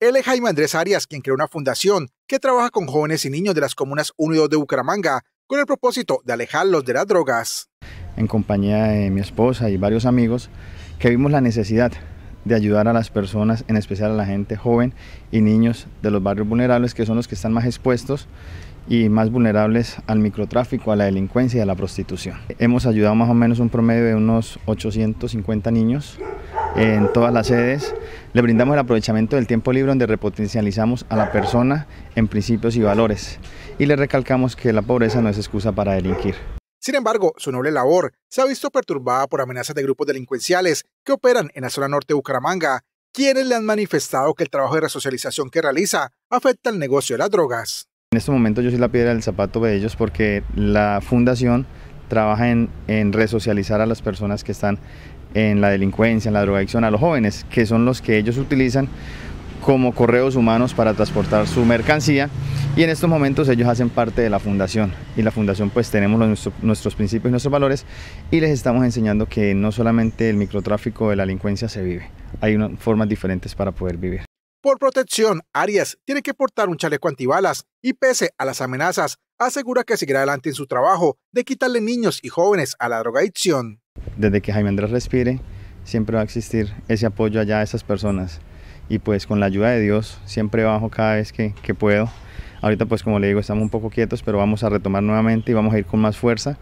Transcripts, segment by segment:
Él es Jaime Andrés Arias, quien creó una fundación que trabaja con jóvenes y niños de las comunas 1 y 2 de Bucaramanga con el propósito de alejarlos de las drogas. En compañía de mi esposa y varios amigos, que vimos la necesidad de ayudar a las personas, en especial a la gente joven y niños de los barrios vulnerables, que son los que están más expuestos y más vulnerables al microtráfico, a la delincuencia y a la prostitución. Hemos ayudado más o menos un promedio de unos 850 niños en todas las sedes. Le brindamos el aprovechamiento del tiempo libre donde repotencializamos a la persona en principios y valores y le recalcamos que la pobreza no es excusa para delinquir. Sin embargo, su noble labor se ha visto perturbada por amenazas de grupos delincuenciales que operan en la zona norte de Bucaramanga, quienes le han manifestado que el trabajo de resocialización que realiza afecta al negocio de las drogas. En este momento yo soy la piedra del zapato de ellos porque la fundación trabaja en, resocializar a las personas que están en la delincuencia, en la drogadicción, a los jóvenes, que son los que ellos utilizan como correos humanos para transportar su mercancía y en estos momentos ellos hacen parte de la fundación y la fundación pues tenemos nuestros principios y nuestros valores y les estamos enseñando que no solamente el microtráfico de la delincuencia se vive, hay formas diferentes para poder vivir. Por protección, Arias tiene que portar un chaleco antibalas y pese a las amenazas, asegura que seguirá adelante en su trabajo de quitarle niños y jóvenes a la drogadicción. Desde que Jaime Andrés respire, siempre va a existir ese apoyo allá a esas personas y pues con la ayuda de Dios siempre bajo cada vez que, puedo. Ahorita pues como le digo estamos un poco quietos, pero vamos a retomar nuevamente y vamos a ir con más fuerza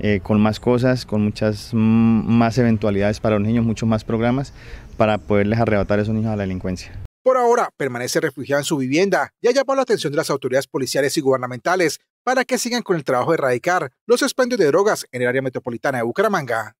eh, con más cosas, con muchas mm, más eventualidades para los niños, muchos más programas para poderles arrebatar a esos niños a la delincuencia. Por ahora, permanece refugiado en su vivienda y ha llamado la atención de las autoridades policiales y gubernamentales para que sigan con el trabajo de erradicar los expendios de drogas en el área metropolitana de Bucaramanga.